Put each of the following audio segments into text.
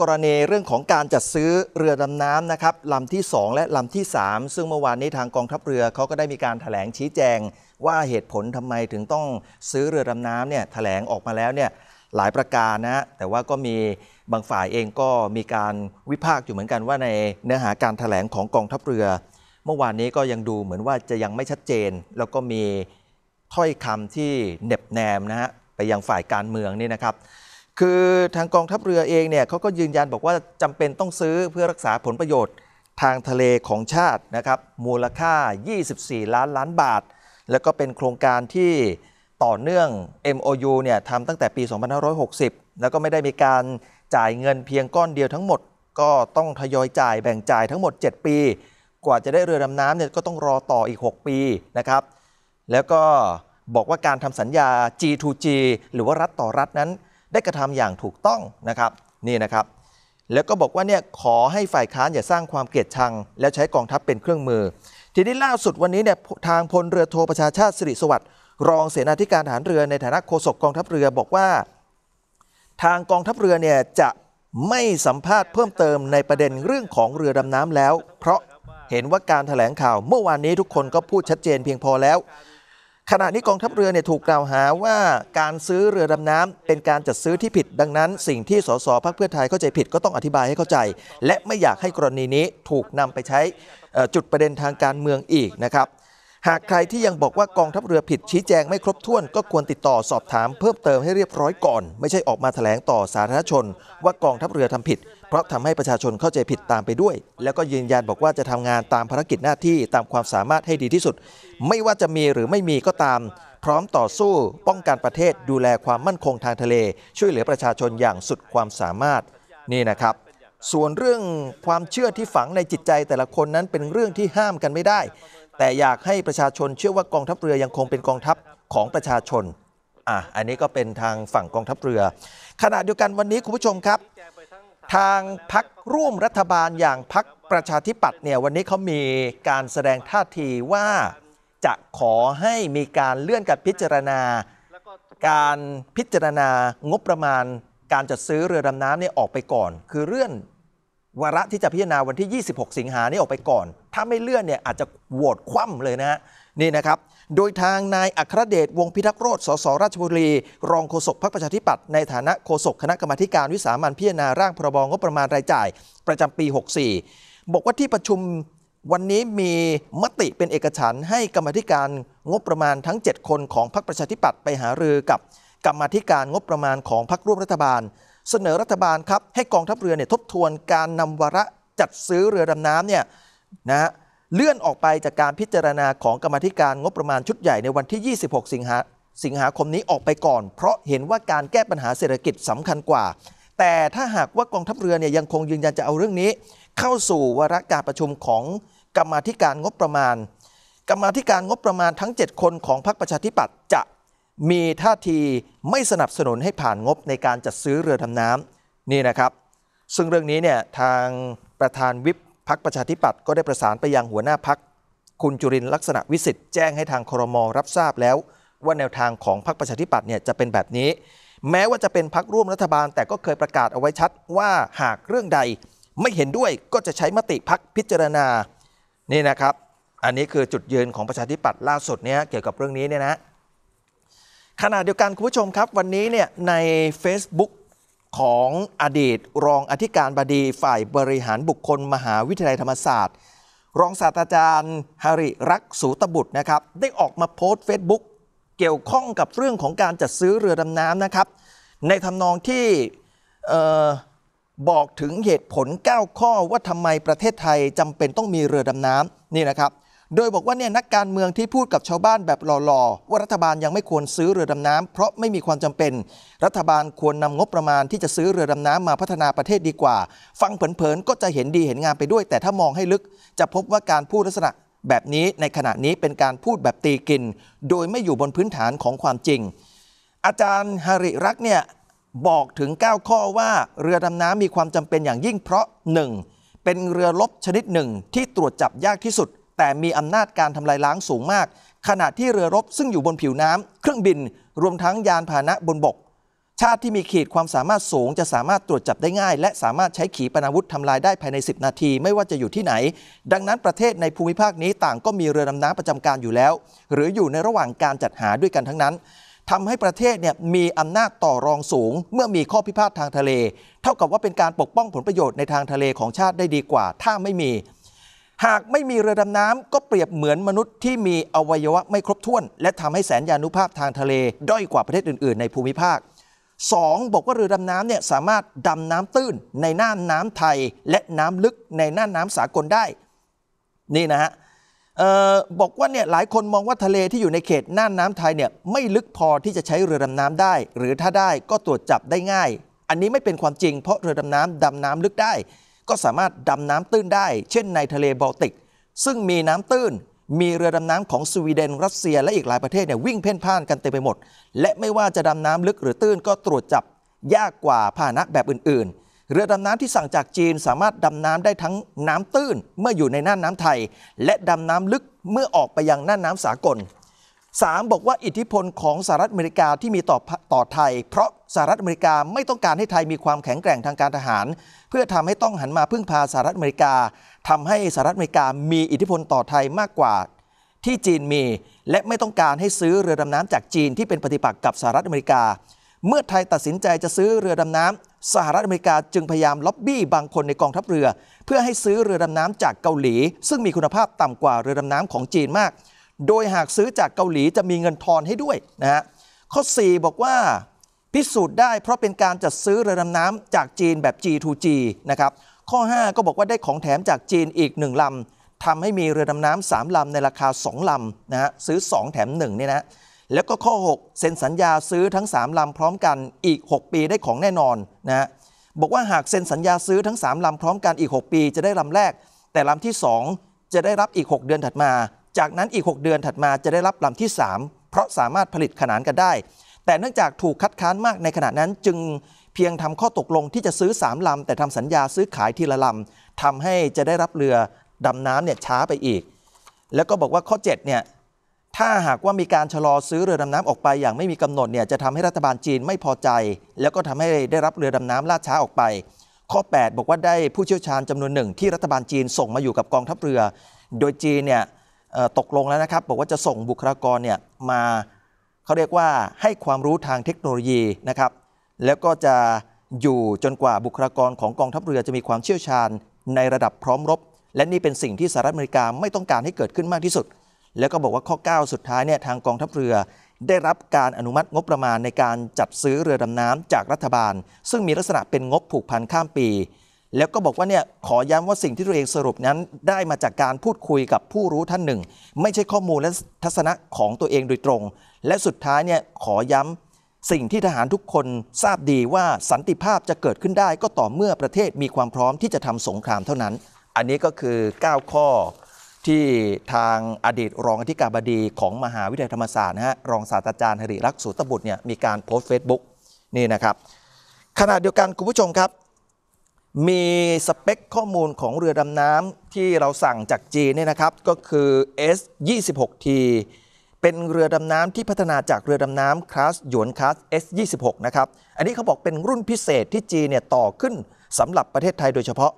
กรณีเรื่องของการจัดซื้อเรือดำน้ำนะครับลำที่ 2 และลำที่ 3 ซึ่งเมื่อวานนี้ทางกองทัพเรือ เขาก็ได้มีการถแถลงชี้แจง ว่าเหตุผลทำไมถึงต้องซื้อเรือดำน้ำเนี่ยถแถลงออกมาแล้วเนี่ยหลายประการนะแต่ว่าก็มีบางฝ่ายเองก็มีการวิพากษ์อยู่เหมือนกันว่าในเนื้อหาการถแถลงของกองทัพเรือ เมื่อวานนี้ก็ยังดูเหมือนว่าจะยังไม่ชัดเจน แล้วก็มีถ้อยคำที่เน็บแนมนะฮะไปยังฝ่ายการเมืองนี่นะครับคือทางกองทัพเรือเองเนี่ยเขาก็ยืนยันบอกว่าจำเป็นต้องซื้อเพื่อรักษาผลประโยชน์ทางทะเลของชาตินะครับ มูลค่า 24 ล้านล้านบาท แล้วก็เป็นโครงการที่ต่อเนื่อง MOU เนี่ยทำตั้งแต่ปี 2560 แล้วก็ไม่ได้มีการจ่ายเงินเพียงก้อนเดียวทั้งหมด ก็ต้องทยอยจ่ายแบ่งจ่ายทั้งหมด 7 ปี กว่าจะได้เรือดำน้ำเนี่ยก็ต้องรอต่ออีก 6 ปีนะครับแล้วก็บอกว่าการทำสัญญา G2G หรือว่ารัฐต่อรัฐนั้นได้กระทำอย่างถูกต้องนะครับนี่นะครับ แล้วก็บอกว่าเนี่ยขอให้ฝ่ายค้านอย่าสร้างความเกลียดชัง แล้วใช้กองทัพเป็นเครื่องมือ ทีนี้ล่าสุดวันนี้เนี่ยทางพลเรือโทประชาชาติสิริสวัสดิ์รองเสนาธิการทหารเรือ ในฐานะโฆษกกองทัพเรือบอกว่า ทางกองทัพเรือเนี่ยจะไม่สัมภาษณ์เพิ่มเติมในประเด็นเรื่องของเรือดำน้ำแล้ว เพราะเห็นว่าการถแถลงข่าวเมื่อวานนี้ทุกคนก็พูดชัดเจนเพียงพอแล้วขณะนี้กองทัพเรือเนี่ยถูกกล่าวหาว่า การซื้อเรือดำน้ำ เป็นการจัดซื้อที่ผิด ดังนั้นสิ่งที่สสพักเพื่อไทยเข้าใจผิดก็ต้องอธิบายให้เข้าใจ และไม่อยากให้กรณีนี้ถูกนำไปใช้จุดประเด็นทางการเมืองอีกนะครับ หากใครที่ยังบอกว่ากองทัพเรือผิดชี้แจงไม่ครบถ้วนก็ควรติดต่อสอบถามเพิ่มเติมให้เรียบร้อยก่อน ไม่ใช่ออกมาแถลงต่อสาธารณชน ว่ากองทัพเรือทำผิดเพราะทำให้ประชาชนเข้าใจผิดตามไปด้วย แล้วก็ยืนยันบอกว่าจะทำงานตามภารกิจหน้าที่ตามความสามารถให้ดีที่สุด ไม่ว่าจะมีหรือไม่มีก็ตาม พร้อมต่อสู้ป้องกันประเทศดูแลความมั่นคงทางทะเลช่วยเหลือประชาชนอย่างสุดความสามารถนี่นะครับ ส่วนเรื่องความเชื่อที่ฝังในจิตใจแต่ละคนนั้นเป็นเรื่องที่ห้ามกันไม่ได้ แต่อยากให้ประชาชนเชื่อว่ากองทัพเรือ ยังคงเป็นกองทัพของประชาชน อ่ะอันนี้ก็เป็นทางฝั่งกองทัพเรือ ขณะเดียวกันวันนี้คุณผู้ชมครับทางพักร่วมรัฐบาลอย่างพักประชาธิปัตย์เนี่ย วันนี้เขามีการแสดงท่าทีว่าจะขอให้มีการเลื่อนการพิจารณา การพิจารณา งบประมาณการจัดซื้อเรือดำน้ำเนี่ยออกไปก่อน คือเลื่อนวาระที่จะพิจารณาวันที่ 26 สิงหาเนี่ยออกไปก่อน ถ้าไม่เลื่อนเนี่ยอาจจะโหวตคว่ำเลยนะฮะนี่นะครับ โดยทางนายอัครเดชวงพิทักษ์โรธสสราชบุรี รองโฆษกพรรคประชาธิปัตย์ในฐานะโฆษกคณะกรรมาการวิสามัญพิจารณาร่างพรบงบประมาณรายจ่าย ประจำปี 64 บอกว่าที่ประชุมวันนี้มีมติเป็นเอกฉันท์ให้กรรมธิการงบประมาณทั้ง 7 คนของพรรคประชาธิปัตย์ไปหารือกับกรรมธิการงบประมาณของพรรคร่วมรัฐบาล เสนอรัฐบาลครับให้กองทัพเรือเนี่ยทบทวนการนำวาระจัดซื้อเรือดำน้ำเนี่ยนะฮะเลื่อนออกไปจากการพิจารณาของกรรมธิการงบประมาณชุดใหญ่ในวันที่ 26 สิงหาสิงหาคมนี้ออกไปก่อน เพราะเห็นว่าการแก้ปัญหาเศรษฐกิจสำคัญกว่า แต่ถ้าหากว่ากองทัพเรือเนี่ยยังคงยืนยันจะเอาเรื่องนี้เข้าสู่วาระการประชุมของกรรมธิการงบประมาณ กรรมธิการงบประมาณทั้ง 7 คนของพรรคประชาธิปัตย์จะมีท่าทีไม่สนับสนุนให้ผ่านงบในการจัดซื้อเรือดำน้ำนี่นะครับ ซึ่งเรื่องนี้เนี่ยทางประธานวิปพักประชาธิปัตย์ก็ได้ประสานไปยังหัวหน้าพัก คุณจุรินลักษณะวิสิทธิ์แจ้งให้ทางครมรับทราบแล้ว ว่าแนวทางของพักประชาธิปัตย์เนี่ยจะเป็นแบบนี้ แม้ว่าจะเป็นพักร่วมรัฐบาล แต่ก็เคยประกาศเอาไว้ชัด ว่าหากเรื่องใดไม่เห็นด้วยก็จะใช้มติพักพิจารณา นี่นะครับ อันนี้คือจุดยืนของประชาธิปัตย์ล่าสุดเนี่ยเกี่ยวกับเรื่องนี้เนี่ยนะขณะเดียวกันคุณผู้ชมครับ วันนี้เนี่ยใน Facebook ของอดีตรองอธิการบดีฝ่ายบริหารบุคคลมหาวิทยาลัยธรรมศาสตร์ รองศาสตราจารย์ฮาริรักสูตบุตรนะครับ ได้ออกมาโพสต์เฟซบุ๊กเกี่ยวข้องกับเรื่องของการจัดซื้อเรือดำน้ำนะครับ ในทำนองที่บอกถึงเหตุผล 9 ข้อว่าทำไมประเทศไทยจำเป็นต้องมีเรือดำน้ำนี่นะครับโดยบอกว่าเนี่ยนักการเมืองที่พูดกับชาวบ้านแบบหล่อๆว่ารัฐบาลยังไม่ควรซื้อเรือดำน้ำ เพราะไม่มีความจำเป็น รัฐบาลควรนำงบประมาณที่จะซื้อเรือดำน้ำมาพัฒนาประเทศดีกว่า ฟังเผินๆก็จะเห็นดีเห็นงามไปด้วย แต่ถ้ามองให้ลึกจะพบว่าการพูดลักษณะ แบบนี้ในขณะนี้เป็นการพูดแบบตีกิน โดยไม่อยู่บนพื้นฐานของความจริง อาจารย์ฮาริรักเนี่ยบอกถึง 9 ข้อว่าเรือดำน้ำมีความจำเป็นอย่างยิ่งเพราะ 1. เป็นเรือลบชนิดหนึ่ง ที่ตรวจจับยากที่สุดแต่มีอำนาจการทำลายล้างสูงมาก ขณะที่เรือรบซึ่งอยู่บนผิวน้ำ เครื่องบิน รวมทั้งยานพาหนะบนบก ชาติที่มีขีดความสามารถสูง จะสามารถตรวจจับได้ง่าย และสามารถใช้ขีปนาวุธทำลายได้ภายใน 10 นาทีไม่ว่าจะอยู่ที่ไหน ดังนั้นประเทศในภูมิภาคนี้ต่างก็มีเรือดำน้ำประจำการอยู่แล้ว หรืออยู่ในระหว่างการจัดหาด้วยกันทั้งนั้นทำให้ประเทศเนี่ยมีอำนาจต่อรองสูง เมื่อมีข้อพิพาททางทะเล เท่ากับว่าเป็นการปกป้องผลประโยชน์ในทางทะเลของชาติได้ดีกว่า ถ้าไม่มีหากไม่มีเรือดำน้ำก็เปรียบเหมือนมนุษย์ที่มีอวัยวะไม่ครบถ้วน และทำให้แสนยานุภาพทางทะเลด้อยกว่าประเทศอื่น ๆ ในภูมิภาค 2. บอกว่าเรือดำน้ำเนี่ยสามารถดำน้ำตื้นในน่านน้ำไทยและน้ำลึกในน่านน้ำสากลได้ นี่นะฮะออบอกว่าเนี่ยหลายคนมองว่าทะเลที่อยู่ในเขตน่านน้ำไทยเนี่ยไม่ลึกพอที่จะใช้เรือดำน้ำได้ หรือถ้าได้ก็ตรวจจับได้ง่าย อันนี้ไม่เป็นความจริงเพราะเรือดำน้ำดำน้ำลึกได้ก็สามารถดำน้ำตื้นได้เช่นในทะเลบอลติก ซึ่งมีน้ำตื้น มีเรือดำน้ำของสวีเดนรัสเซียและอีกหลายประเทศเนี่ยวิ่งเพ่นพ่านกันเต็มไปหมด และไม่ว่าจะดำน้ำลึกหรือตื้นก็ตรวจจับยากกว่าพาหนะแบบอื่น ๆ เรือดำน้ำที่สั่งจากจีนสามารถดำน้ำได้ทั้งน้ำตื้น เมื่ออยู่ในน่านน้ำไทย และดำน้ำลึกเมื่อออกไปยังน่านน้ำสากล3 บอกว่าอิทธิพลของสหรัฐอเมริกาที่มีต่อต่อไทย เพราะสหรัฐอเมริกาไม่ต้องการให้ไทยมีความแข็งแกร่งทางการทหาร เพื่อทำให้ต้องหันมาพึ่งพาสหรัฐอเมริกา ทำให้สหรัฐอเมริกามีอิทธิพลต่อไทยมากกว่า ที่จีนมี และไม่ต้องการให้ซื้อเรือดำน้ำจากจีนที่เป็นปฏิปักษ์กับสหรัฐอเมริกา เมื่อไทยตัดสินใจจะซื้อเรือดำน้ำ สหรัฐอเมริกาจึงพยายามล็อบบี้บางคนในกองทัพเรือ เพื่อให้ซื้อเรือดำน้ำจากเกาหลี ซึ่งมีคุณภาพต่ำกว่าเรือดำน้ำของจีนมากโดยหากซื้อจากเกาหลีจะมีเงินทอนให้ด้วยนะฮะข้อ 4 บอกว่า พิสูจน์ได้เพราะเป็นการจัดซื้อเรือดำน้ำจากจีนแบบ G2G นะครับข้อ 5 ก็บอกว่าได้ของแถมจากจีนอีก 1ลำทำให้มีเรือดำน้ำสามลำในราคา 2ลำนะฮะซื้อ 2 แถม1เนี่ยนะ แล้วก็ข้อ 6 เซ็นสัญญาซื้อทั้ง 3ลำพร้อมกันอีก 6 ปีได้ของแน่นอนนะฮะบอกว่าหากเซ็นสัญญาซื้อทั้ง 3ลำพร้อมกันอีก 6 ปีจะได้ลำแรก แต่ลำที่2จะได้รับอีก6 เดือนถัดมาจากนั้นอีก 6 เดือนถัดมาจะได้รับลำที่ 3 เพราะสามารถผลิตขนานกันได้ แต่เนื่องจากถูกคัดค้านมากในขณะนั้นจึงเพียงทำข้อตกลงที่จะซื้อ 3ลำแต่ทำสัญญาซื้อขายทีละลำทำให้จะได้รับเรือดำน้ำเนี่ยช้าไปอีก แล้วก็บอกว่าข้อ 7 เนี่ย ถ้าหากว่ามีการชะลอซื้อเรือดำน้ำออกไปอย่างไม่มีกำหนดเนี่ยจะทำให้รัฐบาลจีนไม่พอใจ แล้วก็ทำให้ได้รับเรือดำน้ำล่าช้าออกไป ข้อ 8 บอกว่าได้ผู้เชี่ยวชาญจำนวนหนึ่งที่รัฐบาลจีนส่งมาอยู่กับกองทัพเรือ โดยจีนเนี่ยตกลงแล้วนะครับบอกว่าจะส่งบุคลากรเนี่ยมาเขาเรียกว่าให้ความรู้ทางเทคโนโลยีนะครับแล้วก็จะอยู่จนกว่าบุคลากรของกองทัพเรือจะมีความเชี่ยวชาญในระดับพร้อมรบและนี่เป็นสิ่งที่สหรัฐอเมริกาไม่ต้องการให้เกิดขึ้นมากที่สุด แล้วก็บอกว่าข้อ 9 สุดท้ายเนี่ยทางกองทัพเรือ ได้รับการอนุมัติงบประมาณในการจัดซื้อเรือดำน้ำจากรัฐบาล ซึ่งมีลักษณะเป็นงบผูกพันข้ามปีแล้วก็บอกว่าเนี่ยขอย้ำว่าสิ่งที่ตัวเองสรุปนั้น ได้มาจากการพูดคุยกับผู้รู้ท่านหนึ่ง ไม่ใช่ข้อมูลและทัศนะของตัวเองโดยตรง และสุดท้ายเนี่ยขอย้ำสิ่งที่ทหารทุกคนทราบดีว่าสันติภาพจะเกิดขึ้นได้ ก็ต่อเมื่อประเทศมีความพร้อมที่จะทำสงครามเท่านั้น อันนี้ก็คือ 9 ข้อที่ทางอดีตรองอธิการบดี ของมหาวิทยาลัยธรรมศาสตร์นะฮะรองศาสตราจารย์หริรักษ์สุตบุตรเนี่ยมีการโพสต์เฟซบุ๊กนี่นะครับขณะเดียวกันคุณผู้ชมครับมีสเปคข้อมูลของเรือดำน้ำที่เราสั่งจากจีนเนี่ยนะครับ ก็คือ S26T เป็นเรือดำน้ำที่พัฒนาจากเรือดำน้ำคลาสหยวนคลาส S26 นะครับ อันนี้เขาบอกเป็นรุ่นพิเศษที่จีนเนี่ยต่อขึ้นสำหรับประเทศไทยโดยเฉพาะ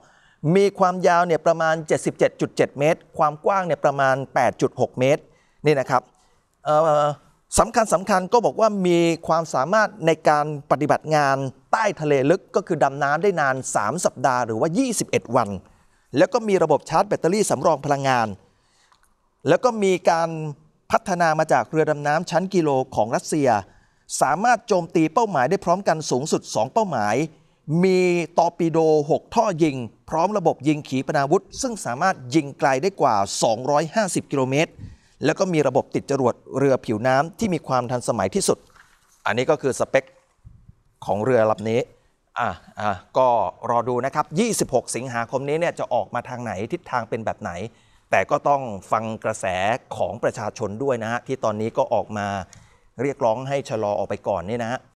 มีความยาวเนี่ยประมาณ 77.7 เมตร ความกว้างเนี่ยประมาณ 8.6 เมตรนี่นะครับสำคัญสำคัญก็บอกว่ามีความสามารถในการปฏิบัติงานใต้ทะเลลึกก็คือดำน้ำได้นาน 3 สัปดาห์หรือว่า 21 วัน แล้วก็มีระบบชาร์จแบตเตอรี่สำรองพลังงาน แล้วก็มีการพัฒนามาจากเรือดำน้ำชั้นกิโลของรัสเซีย สามารถโจมตีเป้าหมายได้พร้อมกันสูงสุด 2 เป้าหมาย มีตอร์ปิโด 6 ท่อยิงพร้อมระบบยิงขีปนาวุธซึ่งสามารถยิงไกลได้กว่า 250กิโลเมตรแล้วก็มีระบบติดจรวดเรือผิวน้ำที่มีความทันสมัยที่สุด อันนี้ก็คือสเปคของเรือลำนี้ อ่ะอ่ะก็รอดูนะครับ 26 สิงหาคมนี้เนี่ยจะออกมาทางไหน ทิศทางเป็นแบบไหน แต่ก็ต้องฟังกระแสของประชาชนด้วยนะฮะที่ตอนนี้ก็ออกมาเรียกร้องให้ชะลอออกไปก่อนนี่นะฮะ